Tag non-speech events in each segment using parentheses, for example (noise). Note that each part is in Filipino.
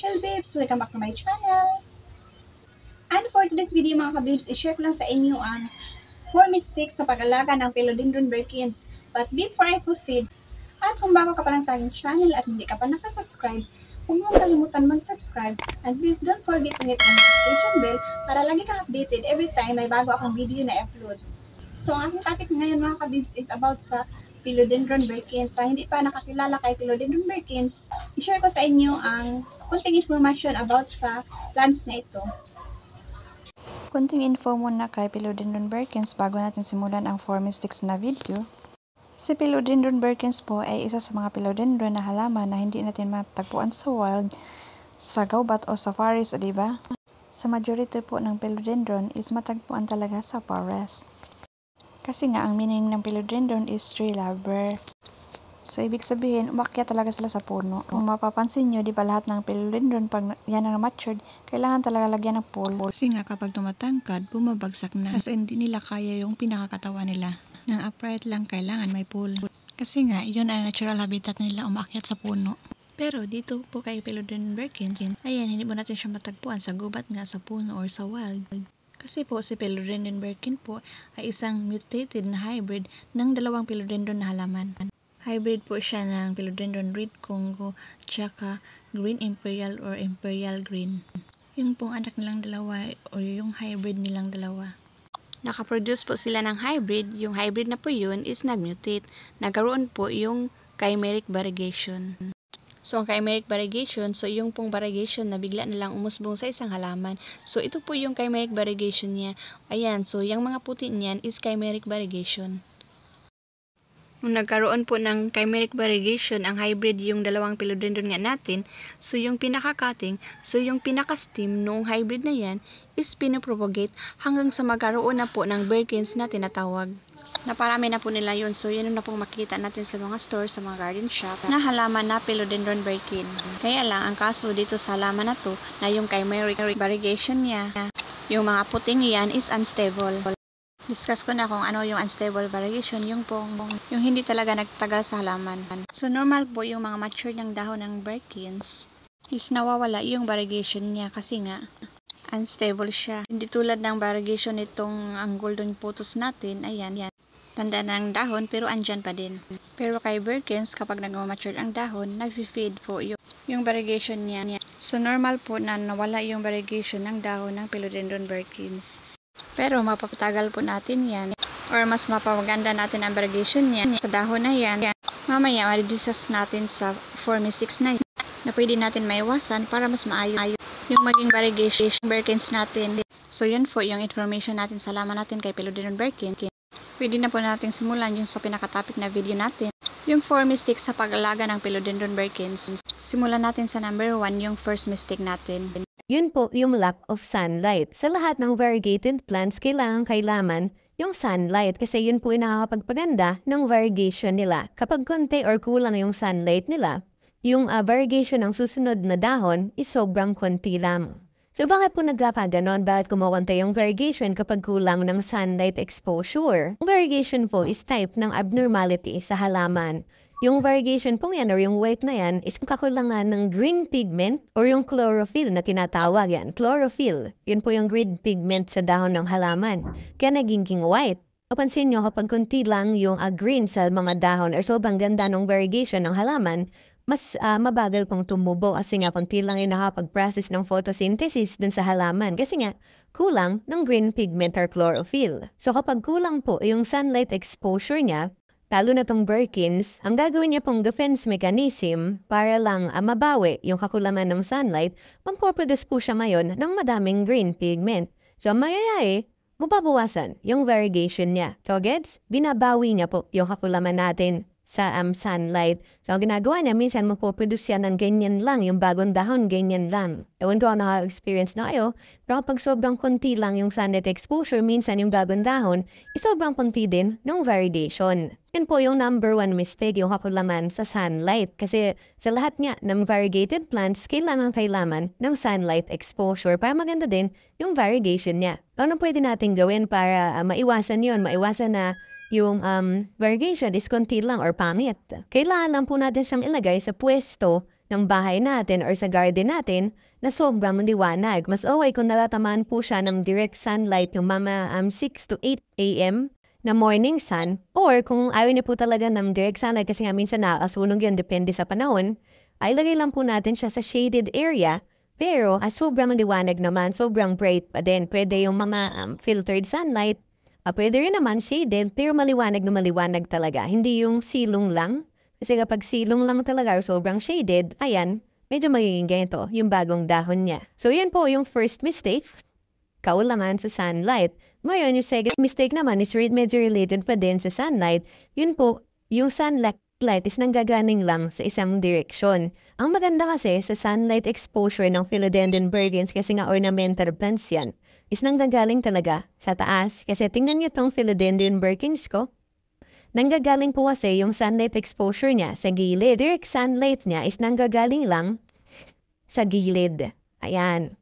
Official Babes! Welcome back to my channel! And for today's video mga kabibs, i-share ko lang sa inyo ang 4 mistakes sa pag-alaga ng Philodendron Birkins. But before I proceed, at kung bago ka pa lang sa aking channel at hindi ka pa nakasubscribe, huwag mong kalimutan mag-subscribe and please don't forget to hit the notification bell para lagi kang updated every time may bago akong video na upload. So ang aking topic ngayon mga kabibs is about sa Philodendron Berkins. Sa hindi pa nakakilala kay Philodendron Berkins, i-share ko sa inyo ang kunting information about sa plants na ito. Kunting info muna kay Philodendron Berkins bago natin simulan ang 4 mistakes na video. Si Philodendron Berkins po ay isa sa mga philodendron na halaman na hindi natin matagpuan sa wild, sa gawbat o sa forest, o diba? Sa majority po ng philodendron is matagpuan talaga sa forest. Kasi nga, ang meaning ng philodendron is tree lover. So, ibig sabihin, umakyat talaga sila sa puno. Kung mapapansin nyo, di ba lahat ng philodendron, pag yan ang matured, kailangan talaga lagyan ng pole. Kasi nga, kapag tumatangkad, bumabagsak na. Kasi hindi nila kaya yung pinakakatawa nila. Nang upright lang, kailangan may pole. Kasi nga, yun ang natural habitat nila, umakyat sa puno. Pero dito po kay Philodendron Birkins, ayan, hindi mo natin siya matagpuan sa gubat nga, sa puno, or sa wild. Kasi po si Philodendron Birkin po ay isang mutated na hybrid ng dalawang Philodendron na halaman. Hybrid po siya ng Philodendron Red Congo tsaka Green Imperial or Imperial Green. Yung pong anak nilang dalawa or yung hybrid nilang dalawa. Nakaproduce po sila ng hybrid. Yung hybrid na po yun is nag-mutate. Nagkaroon po yung chimeric variegation. So, ang chimeric variegation, so yung pong variegation na bigla na lang umusbong sa isang halaman. So, ito po yung chimeric variegation niya. Ayan, so yung mga puti niyan is chimeric variegation. Nung nagkaroon po ng chimeric variegation, ang hybrid yung dalawang philodendron nga natin, so yung pinaka-cutting, so yung pinaka-stem noong hybrid na yan, is pinapropagate hanggang sa magkaroon na po ng Birkins na tinatawag. Naparami na po nila yun. So, yun na pong makita natin sa mga store, sa mga garden shop, na halaman na Philodendron Birkin. Kaya lang, ang kaso dito sa halaman na to, na yung chimeric variegation niya, yung mga puting yan is unstable. Discuss ko na kung ano yung unstable variation, yung pong, yung hindi talaga nagtagal sa halaman. So, normal po yung mga mature ng dahon ng Birkins is nawawala yung variegation niya kasi nga, unstable siya. Hindi tulad ng variegation nitong ang golden photos natin, ayan, yan tanda ng dahon pero andyan pa din. Pero kay Birkins, kapag nagmamature ang dahon, nag-feed po yung, yung variegation niya. So normal po na nawala yung variegation ng dahon ng Philodendron Birkins. Pero mapapatagal po natin yan or mas mapaganda natin ang variegation niya sa dahon na yan. Mamaya, madidiscuss natin sa 4-6 na yan na pwede natin maiwasan para mas maayos yung maging variegation Birkins natin. So yun po yung information natin Salamat laman natin kay Philodendron Birkins pwede na po natin simulan yung sa pinaka-topic na video natin, yung 4 mistakes sa pag-alaga ng Philodendron Birkins. Simulan natin sa number 1, yung first mistake natin. Yun po yung lack of sunlight. Sa lahat ng variegated plants, kailangan kailaman yung sunlight kasi yun po yung nakakapagpaganda ng variegation nila. Kapag konti or kulang na yung sunlight nila, yung uh, variegation ng susunod na dahon is sobrang konti lamang. So bakit po nagkakaganon? Bakit kumawanta yung variegation kapag kulang ng sunlight exposure? Yung variegation po is type ng abnormality sa halaman. Yung variegation po yan or yung white na yan is kakulangan ng green pigment or yung chlorophyll na tinatawag yan. Chlorophyll, yun po yung green pigment sa dahon ng halaman. Kaya nagiging white. Napansin nyo kapag kunti lang yung uh, green sa mga dahon or sobrang ganda ng variegation ng halaman, mas ah, mabagal pang tumubo kasi nga konti lang yung nakapag-process ng photosynthesis dun sa halaman kasi nga kulang ng green pigment or chlorophyll. So kapag kulang po yung sunlight exposure niya, Talo na tong Birkins, ang gagawin niya pong defense mechanism para lang ah, mabawi yung kakulaman ng sunlight, pampoproduce po siya ngayon ng madaming green pigment. So ang mangyayari, mababawasan yung variegation niya. So gets, binabawi niya po yung kakulaman natin sa um, sunlight. So, ang ginagawa niya, minsan mapoproduce yan ng ganyan lang, yung bagong dahon, ganyan lang. Ewan ko naka-experience ano na kayo, pero kapag sobrang konti lang yung sunlight exposure, minsan yung bagong dahon, is eh, sobrang konti din ng variegation. Yan po yung number one mistake, yung kapulaman sa sunlight. Kasi sa lahat nga ng variegated plants, kailangan kailaman ng sunlight exposure para maganda din yung variegation niya. Ano pwede natin gawin para uh, maiwasan yon maiwasan na yung um, variegation is konti lang or pamit. Kailangan lang po natin siyang ilagay sa pwesto ng bahay natin or sa garden natin na sobrang liwanag. Mas okay kung natatamaan po siya ng direct sunlight yung mama um, 6 to 8 a.m. na morning sun or kung ayaw niya po talaga ng direct sunlight kasi nga minsan nakakasunog yun depende sa panahon, ay ah, ilagay lang po natin siya sa shaded area pero as ah, sobrang liwanag naman, sobrang bright pa din. Pwede yung mga um, filtered sunlight Uh, pwede rin naman shaded, pero maliwanag na maliwanag talaga. Hindi yung silong lang. Kasi kapag silong lang talaga or sobrang shaded, ayan, medyo magiging ganito yung bagong dahon niya. So, yan po yung first mistake. naman sa sunlight. Ngayon, yung second mistake naman is medyo related pa din sa sunlight. Yun po, yung sunlight light is nanggagaling lang sa isang direksyon. Ang maganda kasi sa sunlight exposure ng philodendron bergens kasi nga ornamental plants yan is nanggagaling talaga sa taas kasi tingnan niyo tong philodendron Birkins ko. Nanggagaling po kasi yung sunlight exposure niya sa gilid. Direct sunlight niya is nanggagaling lang sa gilid. Ayan.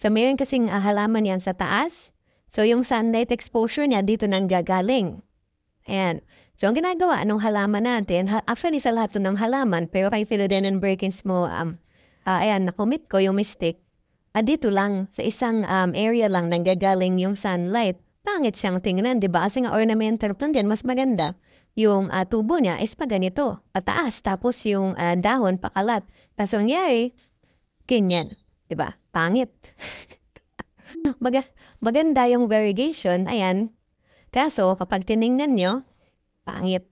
So, meron kasing uh, halaman yan sa taas. So, yung sunlight exposure niya dito nanggagaling. Ayan. So, ang ginagawa ng halaman natin, ha- actually sa lahat ng halaman, pero kay Philodendron Birkins mo, um, uh, ayan, nakumit ko yung mistake ah, dito lang, sa isang um, area lang nang gagaling yung sunlight, pangit siyang tingnan, di ba? Kasi nga ornamental plant yan, mas maganda. Yung uh, tubo niya is pa ganito, pataas, tapos yung uh, dahon pakalat. Tapos ang nangyari, ganyan, di ba? Pangit. Baga, (laughs) maganda yung variegation, ayan. Kaso, kapag tiningnan nyo, pangit.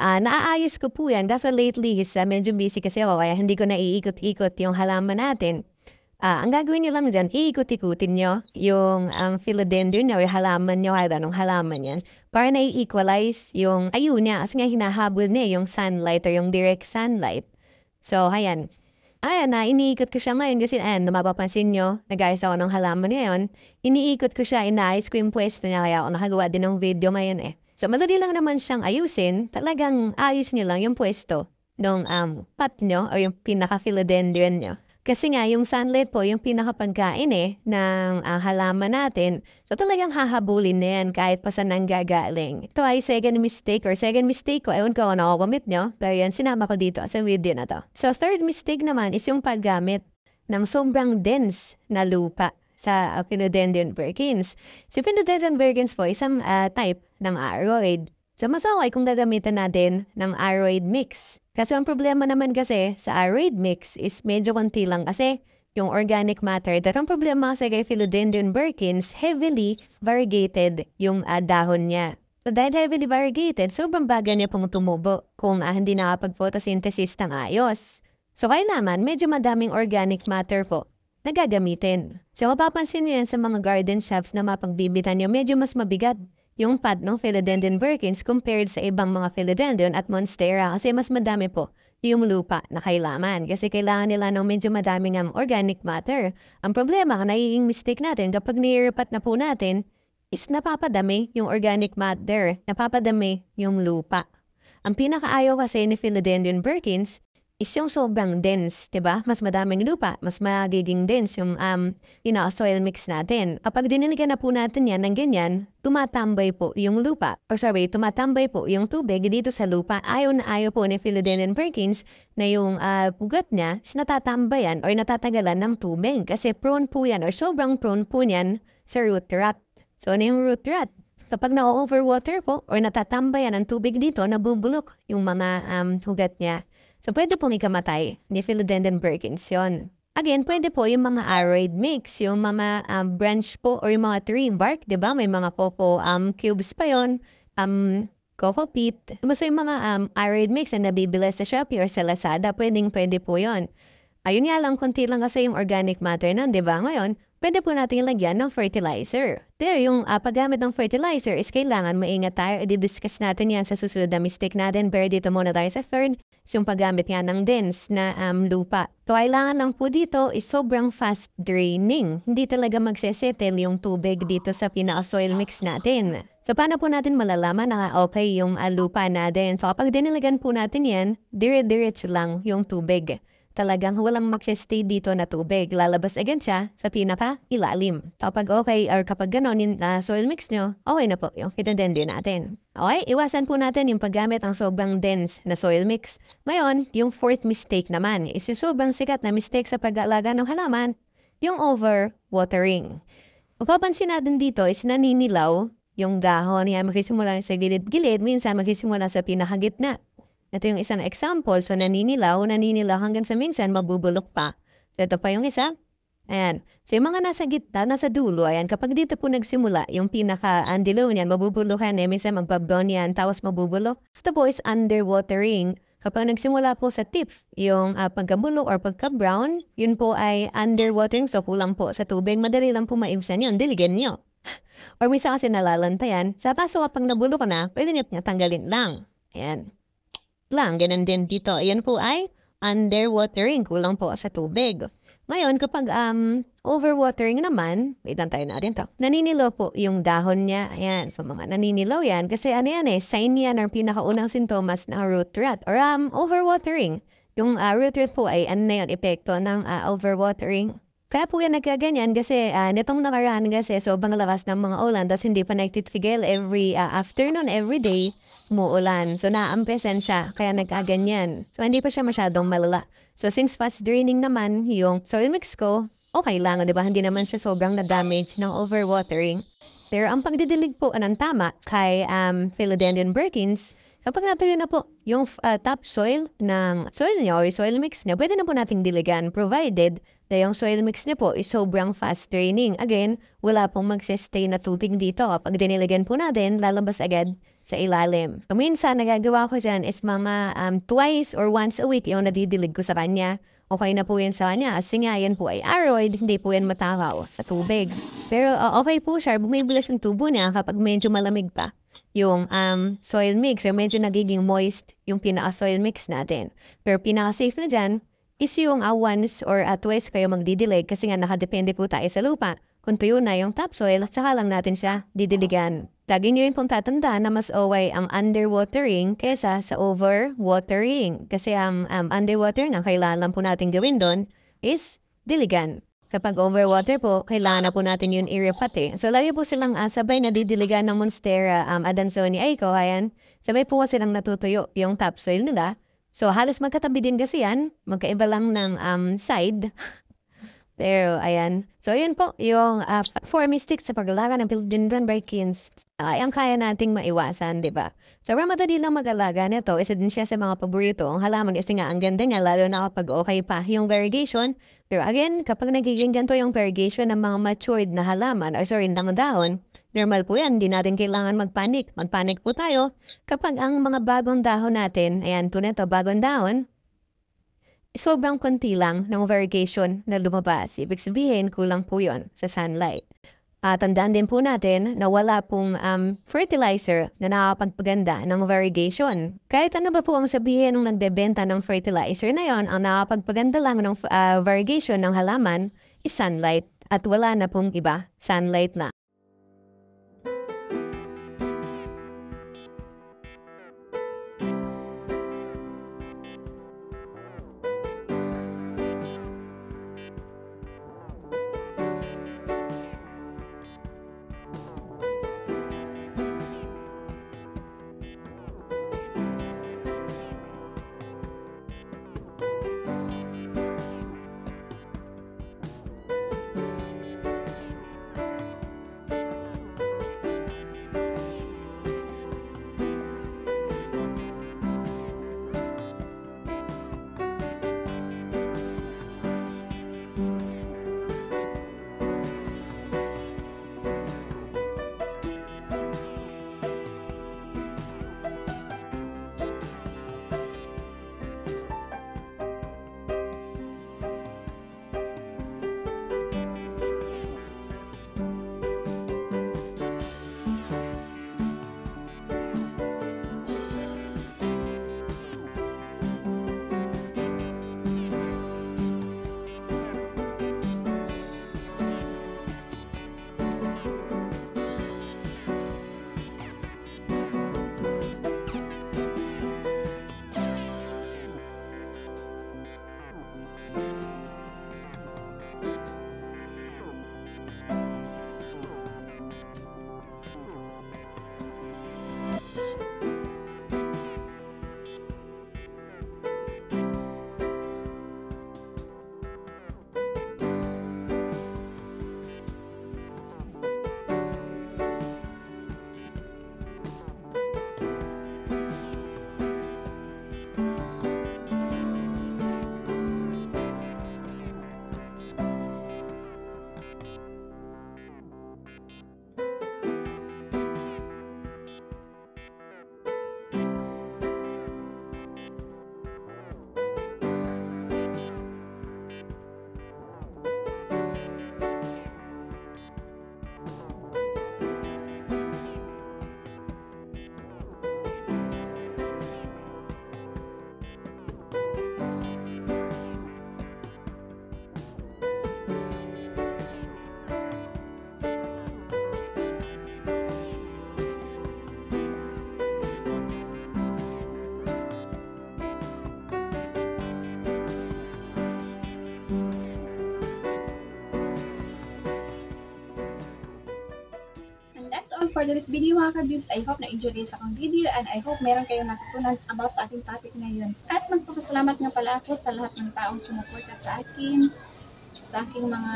Uh, naaayos ko po yan. That's why lately is uh, medyo busy kasi ako kaya hindi ko naiikot-ikot yung halaman natin. Ah, ang gagawin nyo lang dyan, iikot-ikutin nyo yung um, philodendron nyo, yung halaman nyo, kahit anong halaman yan, para na-equalize yung ayun niya, kasi nga hinahabol niya yung sunlight or yung direct sunlight. So, ayan. Ayan na, ah, iniikot ko siya ngayon kasi, ayan, mapapansin nyo, nag-ayos ako ng halaman ngayon. Iniikot ko siya, inaayos ko yung pwesto niya, kaya ako nakagawa din ng video ngayon eh. So, madali lang naman siyang ayusin. Talagang ayos niyo lang yung pwesto ng um, pot nyo o yung pinaka-philodendron nyo. Kasi nga, yung sunlight po, yung pinakapagkain eh, ng uh, halaman natin. So talagang hahabulin na yan kahit pa sa nang gagaling. Ito ay second mistake or second mistake ko. Ewan ko, ano, wamit nyo. Pero yan, sinama ko dito sa video na to. So third mistake naman is yung paggamit ng sobrang dense na lupa sa uh, ah, Philodendron Perkins. Si Philodendron Perkins po, isang uh, type ng aroid. So mas okay kung gagamitan natin ng aroid mix kasi ang problema naman kasi sa arid mix is medyo konti lang kasi yung organic matter. That ang problema kasi kay Philodendron Birkins, heavily variegated yung uh, dahon niya. So dahil heavily variegated, sobrang bagal niya pong tumubo kung ah, hindi nakapag-photosynthesis ng ayos. So kaya naman, medyo madaming organic matter po na gagamitin. So mapapansin niyo yan sa mga garden shops na mapagbibitan niyo, medyo mas mabigat yung fat ng philodendron Birkins compared sa ibang mga philodendron at monstera kasi mas madami po yung lupa na kailangan kasi kailangan nila ng medyo madaming um, organic matter. Ang problema, nagiging mistake natin kapag nirapat na po natin is napapadami yung organic matter, napapadami yung lupa. Ang pinakaayaw kasi ni Philodendron Birkins is yung sobrang dense, 'di ba? Mas madaming lupa, mas magiging dense yung um, you know, soil mix natin. Kapag diniligan na po natin 'yan ng ganyan, tumatambay po yung lupa. Or sorry, tumatambay po yung tubig dito sa lupa. Ayon na ayaw po ni Philodendron and Perkins na yung uh, pugat niya is natatambayan or natatagalan ng tubig kasi prone po yan or sobrang prone po niyan sa root rot. So ano yung root rot? Kapag na-overwater po or natatambayan ng tubig dito, nabubulok yung mga um, hugat niya. So, pwede pong ikamatay ni Philodendron-Berkins yon. Again, pwede po yung mga aroid mix, yung mga um, branch po or yung mga tree bark, di ba? May mga popo um, cubes pa yon. Um, coco peat. Diba? So, yung mga um, aroid mix na nabibilas sa Shopee or sa Lazada, pwedeng pwede po yon. Ayun nga lang, konti lang kasi yung organic matter nun, di ba? Ngayon, pwede po natin lagyan ng fertilizer. Pero yung uh, paggamit ng fertilizer is kailangan maingat tayo. E, I-discuss natin yan sa susunod na mistake natin. Pero dito muna tayo sa third, yung paggamit nga ng dense na um, lupa. So, kailangan lang po dito is sobrang fast draining. Hindi talaga magsesettle yung tubig dito sa pinaka-soil mix natin. So, paano po natin malalaman na ah, okay yung uh, lupa natin? So, kapag dinilagan po natin yan, dire-diretso lang yung tubig talagang walang magsistay dito na tubig. Lalabas agad siya sa pinaka ilalim. Kapag okay or kapag ganon yung uh, soil mix nyo, okay na po yung kitadender natin. Okay, iwasan po natin yung paggamit ng sobrang dense na soil mix. Ngayon, yung fourth mistake naman is yung sobrang sikat na mistake sa pag-aalaga ng halaman, yung overwatering. watering natin dito is naninilaw yung dahon. Yan, magsisimula sa gilid-gilid, minsan magsisimula sa pinakagitna. Ito yung isa example. So, naninilaw, naninilaw hanggang sa minsan mabubulok pa. So, ito pa yung isa. Ayan. So, yung mga nasa gitna, nasa dulo, ayan, kapag dito po nagsimula, yung pinaka-andilonian, mabubulukan, eh, minsan magbabonian, tapos mabubulok. Ito po is underwatering. Kapag nagsimula po sa tip, yung uh, ah, pagkabulok or pagka-brown, yun po ay underwatering, so kulang po sa tubig. Madali lang po maibsan yun, diligan nyo. (laughs) or minsan kasi nalalantayan, sa kaso kapag nabulo nabulok na, pwede niya tanggalin lang. Ayan lang. Ganun din dito. Ayan po ay underwatering. Kulang po sa tubig. Ngayon, kapag um, overwatering naman, wait lang tayo natin to. Naninilaw po yung dahon niya. Ayan, so mga naninilaw yan. Kasi ano yan eh, sign yan ng pinakaunang sintomas ng root rot or um, overwatering. Yung uh, root rot po ay ano na yun, epekto ng uh, overwatering. Kaya po yan nagkaganyan kasi uh, nitong nakaraan kasi sobrang lawas ng mga ulan tapos hindi pa nagtitigil every uh, afternoon, every day umuulan. So, naampesan siya, kaya nagkaganyan. So, hindi pa siya masyadong malala. So, since fast draining naman yung soil mix ko, okay lang, di ba? Hindi naman siya sobrang na-damage ng overwatering. Pero ang pagdidilig po anong tama kay um, Philodendron Birkins, kapag natuyo na po yung uh, soil ng soil niya or soil mix niya, pwede na po nating diligan provided na yung soil mix niya po is sobrang fast draining. Again, wala pong magsistay na tubig dito. Pag diniligan po natin, lalabas agad sa ilalim. So, minsan, nagagawa ko dyan is mga um, twice or once a week yung nadidilig ko sa kanya. Okay na po yan sa kanya kasi nga yan po ay aroid, hindi po yan matakaw sa tubig. Pero uh, okay po siya, bumibilas yung tubo niya kapag medyo malamig pa yung um, soil mix. So, medyo nagiging moist yung pinaka-soil mix natin. Pero pinaka-safe na dyan is yung uh, once or uh, twice kayo magdidilig kasi nga nakadepende po tayo sa lupa. Kung tuyo na yung topsoil, tsaka lang natin siya didiligan. Lagi niyo rin pong na mas OY ang underwatering kesa sa overwatering. Kasi ang um, um, underwatering, ang kailangan lang po natin gawin doon is diligan. Kapag overwater po, kailangan na po natin yung iripate. So, lagi po silang uh, sabay nadidiligan ng Monstera um, Adansoni Aiko. Ayan, sabay po silang natutuyo yung topsoil nila. So, halos magkatabi din kasi yan. Magkaiba lang ng um, side. (laughs) Pero ayan. So yun po yung uh, four mistakes sa paglaga alaga ng philodendron brachins ay ang kaya nating maiwasan, di ba? So ramadali lang mag-alaga nito, isa din siya sa mga paborito ang halaman kasi nga ang ganda nga lalo na kapag okay pa yung variegation. Pero again, kapag nagiging ganito yung variegation ng mga matured na halaman or sorry, ng dahon, normal po yan, Hindi natin kailangan magpanik. Magpanik po tayo kapag ang mga bagong dahon natin, ayan po nito, bagong dahon, sobrang konti lang ng variegation na lumabas. Ibig sabihin, kulang po yon sa sunlight. At tandaan din po natin na wala pong um, fertilizer na nakapagpaganda ng variegation. Kahit ano ba po ang sabihin ng nagbebenta ng fertilizer na yon, ang nakapagpaganda lang ng uh, variegation ng halaman is sunlight at wala na pong iba, sunlight na. for this video mga kabibs. I hope na-enjoy kayo sa akong video and I hope meron kayong natutunan about sa ating topic ngayon. At magpapasalamat nga pala ako sa lahat ng taong sumuporta sa akin, sa aking mga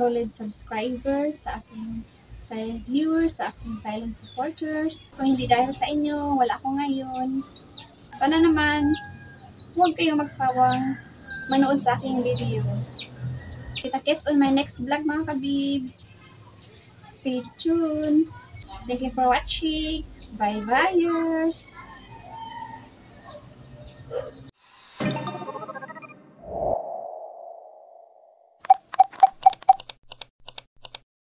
solid subscribers, sa aking silent viewers, sa aking silent supporters. So hindi dahil sa inyo, wala ako ngayon. Sana naman, huwag kayong magsawang manood sa aking video. Kita-kits on my next vlog mga kabibs stay tuned. Thank you for watching. Bye, bye, buyers.